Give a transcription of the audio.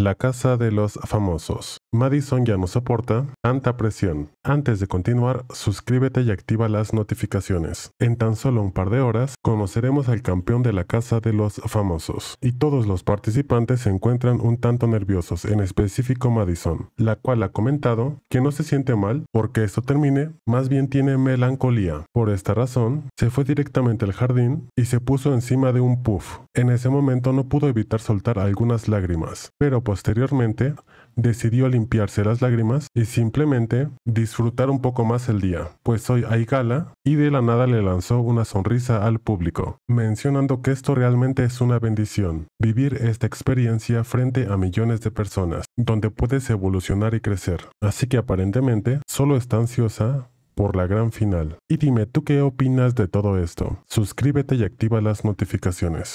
La Casa de los Famosos. Madison ya no soporta tanta presión. Antes de continuar, suscríbete y activa las notificaciones. En tan solo un par de horas, conoceremos al campeón de la Casa de los Famosos, y todos los participantes se encuentran un tanto nerviosos, en específico Madison, la cual ha comentado que no se siente mal porque esto termine, más bien tiene melancolía. Por esta razón, se fue directamente al jardín y se puso encima de un puff. En ese momento no pudo evitar soltar algunas lágrimas, pero posteriormente decidió limpiarse las lágrimas y simplemente disfrutar un poco más el día, pues soy Aigala y de la nada le lanzó una sonrisa al público, mencionando que esto realmente es una bendición, vivir esta experiencia frente a millones de personas, donde puedes evolucionar y crecer. Así que aparentemente solo está ansiosa por la gran final. Y dime, ¿tú qué opinas de todo esto? Suscríbete y activa las notificaciones.